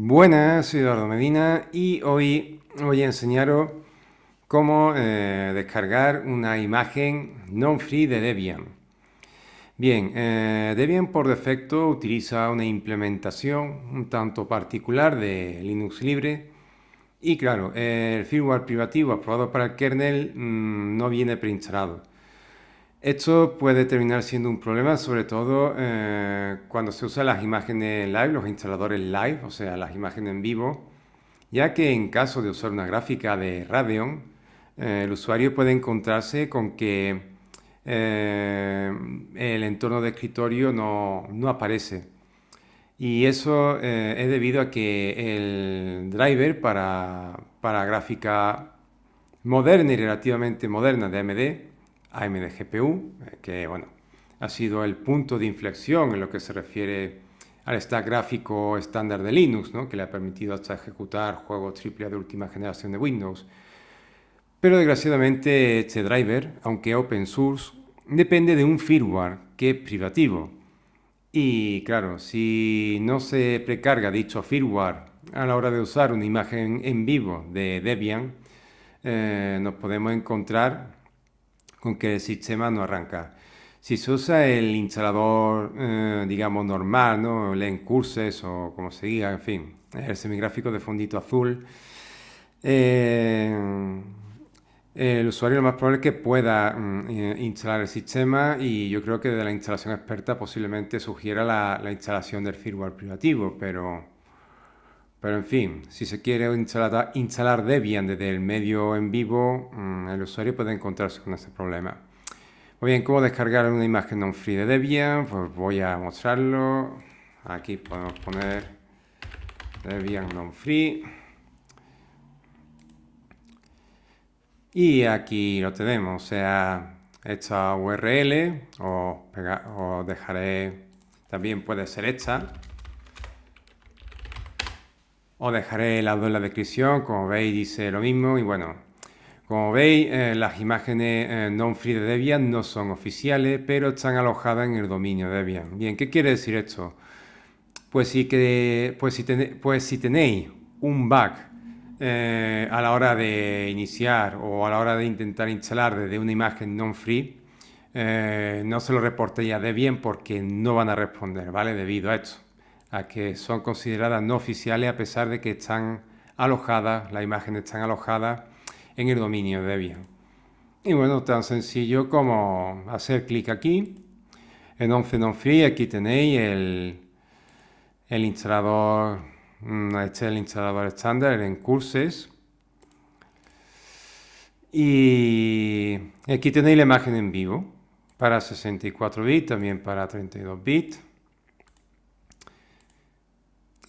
Buenas, soy Eduardo Medina y hoy voy a enseñaros cómo eh, descargar una imagen non-free de Debian. Bien, eh, Debian por defecto utiliza una implementación un tanto particular de Linux Libre y claro, el firmware privativo aprobado para el kernel mm, no viene preinstalado. Esto puede terminar siendo un problema, sobre todo eh, cuando se usan las imágenes live, los instaladores live, o sea, las imágenes en vivo, ya que en caso de usar una gráfica de Radeon, eh, el usuario puede encontrarse con que eh, el entorno de escritorio no, aparece. Y eso es debido a que el driver para, para gráfica moderna y relativamente moderna de AMD, AMD GPU, eh, que bueno, ha sido el punto de inflexión en lo que se refiere al stack gráfico estándar de Linux, que le ha permitido hasta ejecutar juegos AAA de última generación de Windows. Pero desgraciadamente este driver, aunque open source, depende de un firmware que es privativo. Y claro, si no se precarga dicho firmware a la hora de usar una imagen en vivo de Debian, eh, nos podemos encontrar con que el sistema no arranca. Si se usa el instalador, eh, digamos, normal, ¿no? Leen curses o como se diga, en fin, el semigráfico de fondito azul, eh, el usuario lo más probable es que pueda mm, eh, instalar el sistema y yo creo que de la instalación experta posiblemente sugiera la, la instalación del firmware privativo, pero pero en fin, si se quiere instalar, Debian desde el medio en vivo, mm, el usuario puede encontrarse con este problema. Muy bien, ¿cómo descargar una imagen non-free de Debian? Pues voy a mostrarlo. Aquí podemos poner Debian non-free. Y aquí lo tenemos, o sea, esta URL, o dejaré, también puede ser esta, os dejaré el dos en la descripción, como veis dice lo mismo y bueno, como veis eh, las imágenes eh, non-free de Debian no son oficiales, pero están alojadas en el dominio Debian. Bien, ¿qué quiere decir esto? Pues si, que, pues si, pues tenéis un bug eh, a la hora de iniciar o a la hora de intentar instalar desde una imagen non-free, no se lo reportéis a Debian porque no van a responder, ¿vale? Debido a esto a que son consideradas no oficiales a pesar de que están alojadas, las imágenes están alojadas en el dominio de Debian. Y bueno, tan sencillo como hacer clic aquí, en OnFenon Free, aquí tenéis el, el instalador, mm, este es el instalador estándar en curses. Y aquí tenéis la imagen en vivo para 64 bits, también para 32 bits.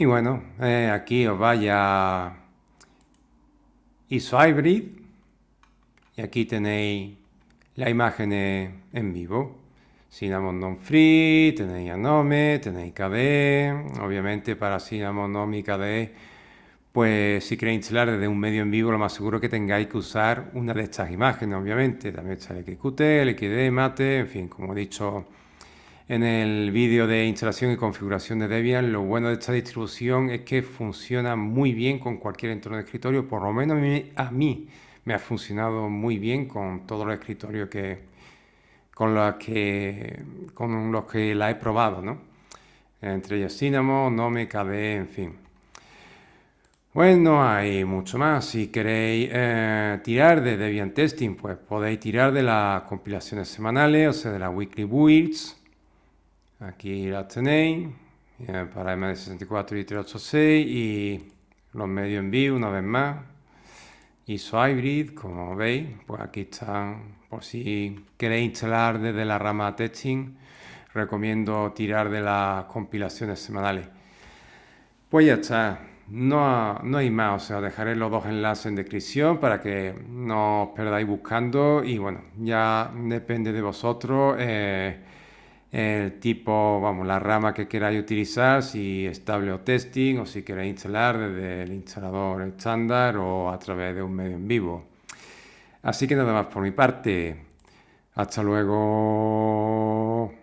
Y bueno, eh, aquí os vaya ISO Hybrid y aquí tenéis la imagen en vivo. Cinnamon Non Free, tenéis Anome, tenéis KDE. Obviamente para Cinnamon no y KDE, pues si queréis instalar desde un medio en vivo, lo más seguro que tengáis que usar una de estas imágenes, obviamente. También está el XQT, el XD, Mate, en fin, como he dicho en el vídeo de instalación y configuración de Debian. Lo bueno de esta distribución es que funciona muy bien con cualquier entorno de escritorio, por lo menos a mí, me ha funcionado muy bien con todo el escritorio que, con, los que, la he probado, entre ellos Cinnamon, Nome, KDE, en fin. Bueno, hay mucho más. Si queréis eh, tirar de Debian Testing, pues podéis tirar de las compilaciones semanales, o sea, de las weekly builds, aquí la tenéis para MD64 y 386 y los medios en vivo una vez más ISO Hybrid como veis pues aquí están por si queréis instalar desde la rama testing recomiendo tirar de las compilaciones semanales pues ya está no, no hay más, o sea, dejaré los dos enlaces en descripción para que no os perdáis buscando y bueno, ya depende de vosotros eh, el tipo, vamos, la rama que queráis utilizar, si estable o testing, o si queréis instalar desde el instalador estándar o a través de un medio en vivo. Así que nada más por mi parte. Hasta luego.